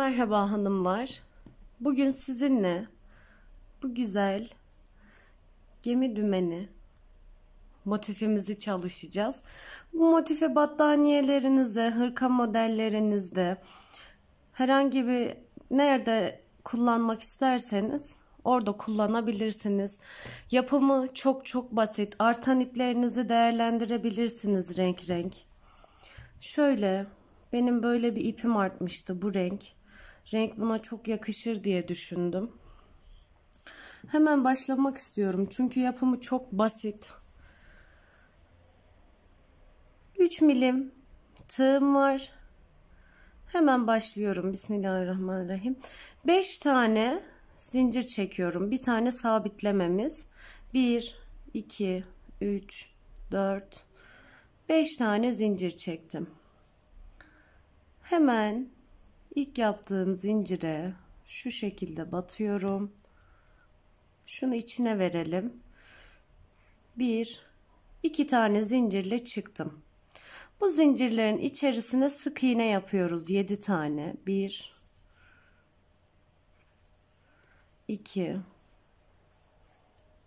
Merhaba hanımlar. Bugün sizinle bu güzel gemi dümeni motifimizi çalışacağız. Bu motifi battaniyelerinizde, hırka modellerinizde herhangi bir nerede kullanmak isterseniz orada kullanabilirsiniz. Yapımı çok çok basit. Artan iplerinizi değerlendirebilirsiniz renk renk. Şöyle benim böyle bir ipim artmıştı bu renk renk buna çok yakışır diye düşündüm. Hemen başlamak istiyorum. Çünkü yapımı çok basit. 3 milim tığım var. Hemen başlıyorum. Bismillahirrahmanirrahim. 5 tane zincir çekiyorum. Bir tane sabitlememiz. 1, 2, 3, 4, 5 tane zincir çektim. Hemen İlk yaptığım zincire şu şekilde batıyorum. Şunu içine verelim. Bir, iki tane zincirle çıktım. Bu zincirlerin içerisine sık iğne yapıyoruz. Yedi tane. Bir, iki,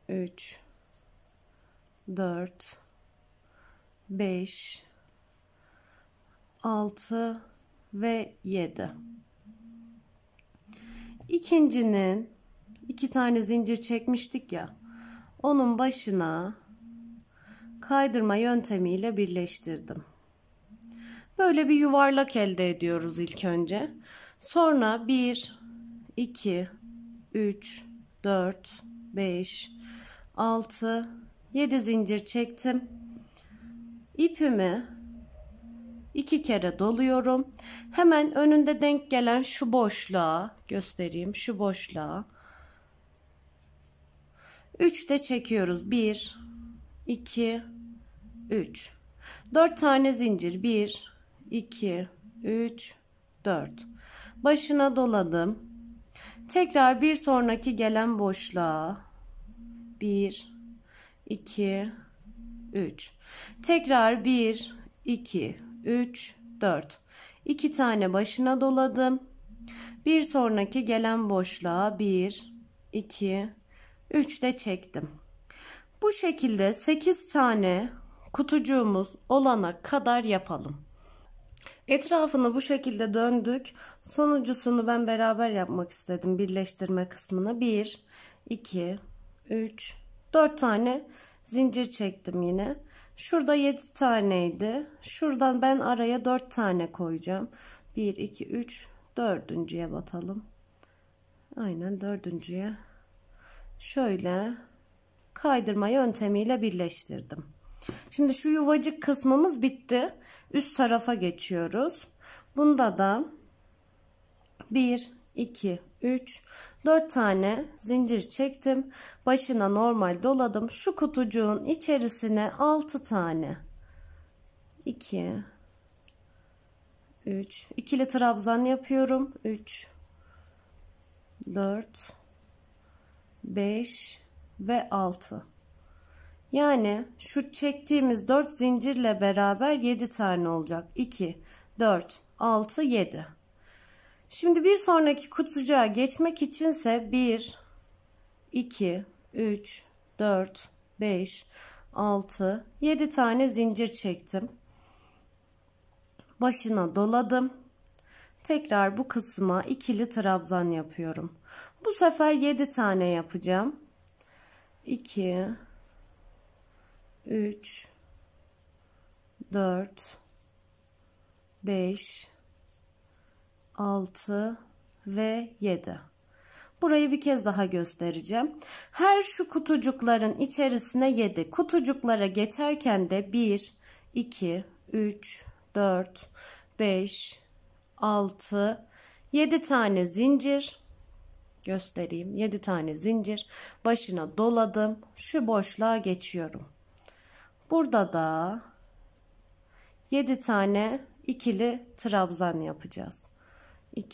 üç, dört, beş, altı ve 7. İkincinin iki tane zincir çekmiştik ya. Onun başına kaydırma yöntemiyle birleştirdim. Böyle bir yuvarlak elde ediyoruz ilk önce. Sonra 1 2 3 4 5 6 7 zincir çektim. İpimi iki kere doluyorum. Hemen önünde denk gelen şu boşluğa göstereyim. Şu boşluğa. 3 de çekiyoruz. 1 2 3 4 tane zincir. 1 2 3 4 Başına doladım. Tekrar bir sonraki gelen boşluğa 1 2 3 Tekrar 1 2 3, 4. 2 tane başına doladım. Bir sonraki gelen boşluğa 1, 2, 3 de çektim. Bu şekilde 8 tane kutucuğumuz olana kadar yapalım. Etrafını bu şekilde döndük. Sonuncusunu ben beraber yapmak istedim. Birleştirme kısmını. 1, 2, 3, 4 tane zincir çektim yine. Şurada 7 taneydi. Şuradan ben araya 4 tane koyacağım. 1, 2, 3, dördüncüye batalım. Aynen dördüncüye. Şöyle kaydırma yöntemiyle birleştirdim. Şimdi şu yuvacık kısmımız bitti. Üst tarafa geçiyoruz. Bunda da 1, 2, 3, 4 tane zincir çektim. Başına normal doladım. Şu kutucuğun içerisine 6 tane. 2 3 ikili trabzan yapıyorum. 3 4 5 ve 6. Yani şu çektiğimiz 4 zincirle beraber 7 tane olacak. 2 4 6 7. Şimdi bir sonraki kutucuğa geçmek içinse 1, 2, 3, 4, 5, 6, 7 tane zincir çektim. Başına doladım. Tekrar bu kısma ikili trabzan yapıyorum. Bu sefer 7 tane yapacağım. 2 3 4 5 6 ve 7. Burayı bir kez daha göstereceğim. Her şu kutucukların içerisine 7. Kutucuklara geçerken de 1, 2, 3, 4, 5, 6, 7 tane zincir göstereyim. 7 tane zincir başına doladım. Şu boşluğa geçiyorum. Burada da 7 tane ikili trabzan yapacağız. 2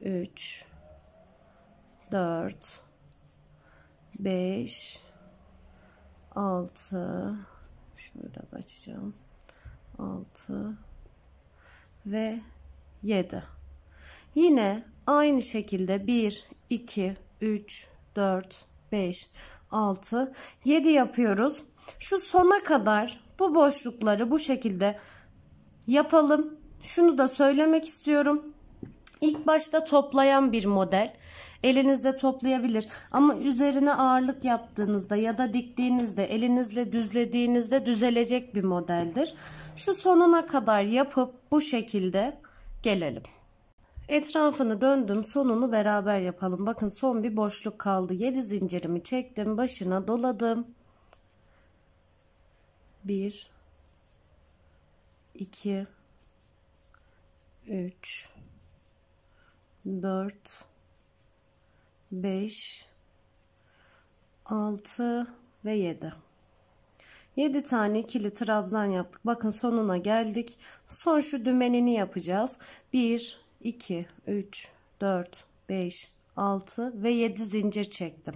3 4 5 6 şunu biraz açacağım 6 ve 7 yine aynı şekilde 1 2 3 4 5 6 7 yapıyoruz şu sona kadar bu boşlukları bu şekilde yapalım şunu da söylemek istiyorum. İlk başta toplayan bir model. Elinizde toplayabilir ama üzerine ağırlık yaptığınızda ya da diktiğinizde elinizle düzlediğinizde düzelecek bir modeldir. Şu sonuna kadar yapıp bu şekilde gelelim. Etrafını döndüm sonunu beraber yapalım. Bakın son bir boşluk kaldı. 7 zincirimi çektim başına doladım. 1 2 3 4 5 6 ve 7 7 tane ikili trabzan yaptık. Bakın sonuna geldik. Son şu dümenini yapacağız. 1 2 3 4 5 6 ve 7 zincir çektim.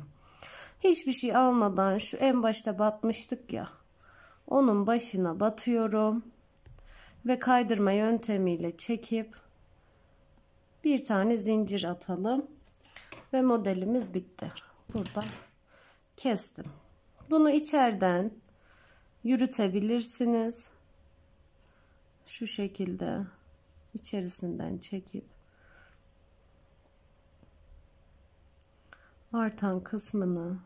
Hiçbir şey almadan şu en başta batmıştık ya. Onun başına batıyorum ve kaydırma yöntemiyle çekip bir tane zincir atalım ve modelimiz bitti. Burada kestim. Bunu içeriden yürütebilirsiniz. Şu şekilde içerisinden çekip artan kısmını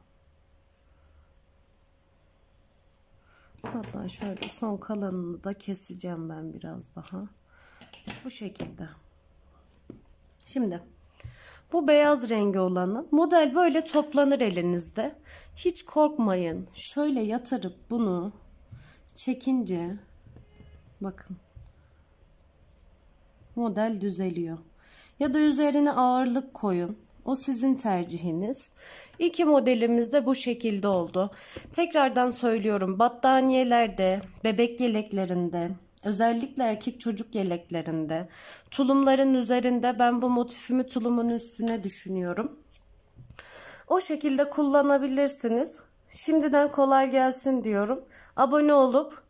Hatta şöyle son kalanını da keseceğim ben biraz daha. Bu şekilde. Şimdi bu beyaz rengi olanı model böyle toplanır elinizde. Hiç korkmayın. Şöyle yatırıp bunu çekince bakın model düzeliyor. Ya da üzerine ağırlık koyun. O sizin tercihiniz. İki modelimiz de bu şekilde oldu. Tekrardan söylüyorum battaniyelerde, bebek yeleklerinde, özellikle erkek çocuk yeleklerinde, tulumların üzerinde ben bu motifimi tulumun üstüne düşünüyorum. O şekilde kullanabilirsiniz. Şimdiden kolay gelsin diyorum. Abone olup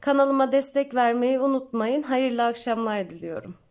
kanalıma destek vermeyi unutmayın. Hayırlı akşamlar diliyorum.